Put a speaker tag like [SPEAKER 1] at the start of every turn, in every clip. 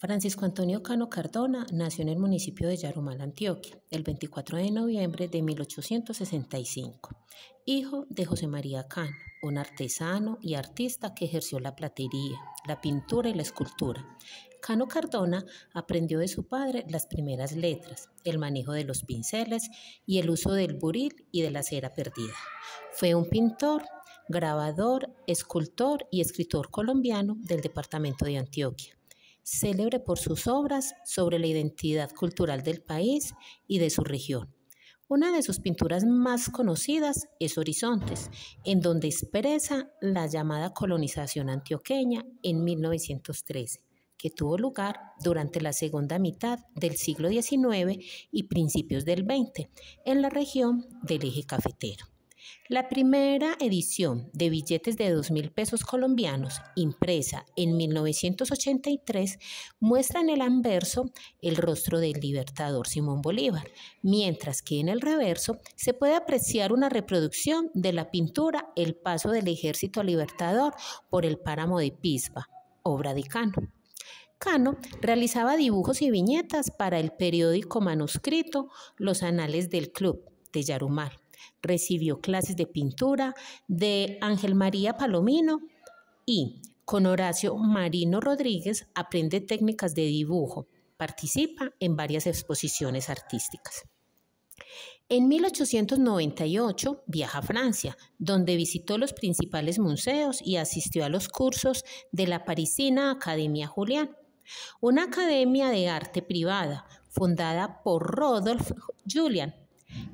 [SPEAKER 1] Francisco Antonio Cano Cardona nació en el municipio de Yarumal, Antioquia, el 24 de noviembre de 1865, hijo de José María Cano, un artesano y artista que ejerció la platería, la pintura y la escultura. Cano Cardona aprendió de su padre las primeras letras, el manejo de los pinceles y el uso del buril y de la cera perdida. Fue un pintor, grabador, escultor y escritor colombiano del departamento de Antioquia célebre por sus obras sobre la identidad cultural del país y de su región. Una de sus pinturas más conocidas es Horizontes, en donde expresa la llamada colonización antioqueña en 1913, que tuvo lugar durante la segunda mitad del siglo XIX y principios del XX en la región del eje cafetero. La primera edición de billetes de 2.000 mil pesos colombianos, impresa en 1983, muestra en el anverso el rostro del libertador Simón Bolívar, mientras que en el reverso se puede apreciar una reproducción de la pintura El paso del ejército libertador por el páramo de Pisba, obra de Cano. Cano realizaba dibujos y viñetas para el periódico manuscrito Los Anales del Club de Yarumal Recibió clases de pintura de Ángel María Palomino y con Horacio Marino Rodríguez aprende técnicas de dibujo. Participa en varias exposiciones artísticas. En 1898 viaja a Francia, donde visitó los principales museos y asistió a los cursos de la parisina Academia Julián, una academia de arte privada fundada por Rodolphe Julian,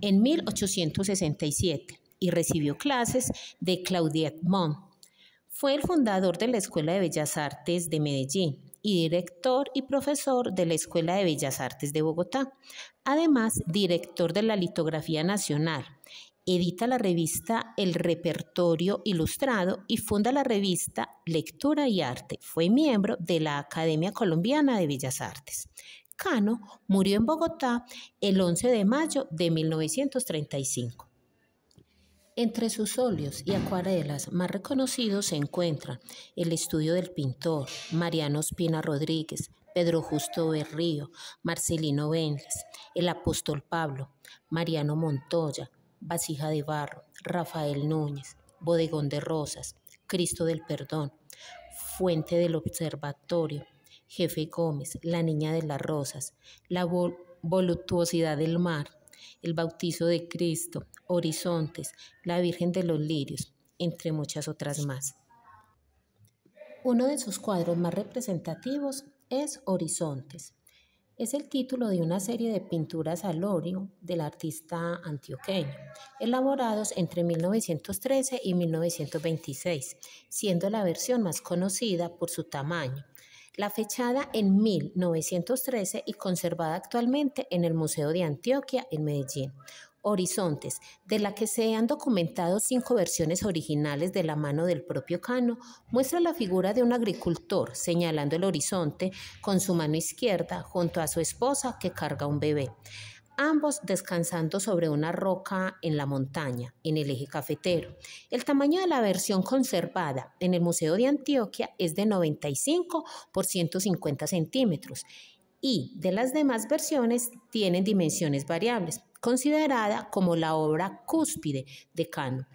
[SPEAKER 1] en 1867 y recibió clases de Claudette Mont. Fue el fundador de la Escuela de Bellas Artes de Medellín y director y profesor de la Escuela de Bellas Artes de Bogotá. Además, director de la Litografía Nacional. Edita la revista El Repertorio Ilustrado y funda la revista Lectura y Arte. Fue miembro de la Academia Colombiana de Bellas Artes. Cano murió en Bogotá el 11 de mayo de 1935. Entre sus óleos y acuarelas más reconocidos se encuentran el estudio del pintor Mariano Espina Rodríguez, Pedro Justo Berrío, Marcelino Béndez, el apóstol Pablo, Mariano Montoya, Vasija de Barro, Rafael Núñez, Bodegón de Rosas, Cristo del Perdón, Fuente del Observatorio, Jefe Gómez, La Niña de las Rosas, La Voluptuosidad del Mar, El Bautizo de Cristo, Horizontes, La Virgen de los Lirios, entre muchas otras más. Uno de sus cuadros más representativos es Horizontes. Es el título de una serie de pinturas al óleo del artista antioqueño, elaborados entre 1913 y 1926, siendo la versión más conocida por su tamaño, la fechada en 1913 y conservada actualmente en el Museo de Antioquia en Medellín. Horizontes, de la que se han documentado cinco versiones originales de la mano del propio Cano, muestra la figura de un agricultor señalando el horizonte con su mano izquierda junto a su esposa que carga un bebé ambos descansando sobre una roca en la montaña, en el eje cafetero. El tamaño de la versión conservada en el Museo de Antioquia es de 95 por 150 centímetros y de las demás versiones tienen dimensiones variables, considerada como la obra cúspide de Cano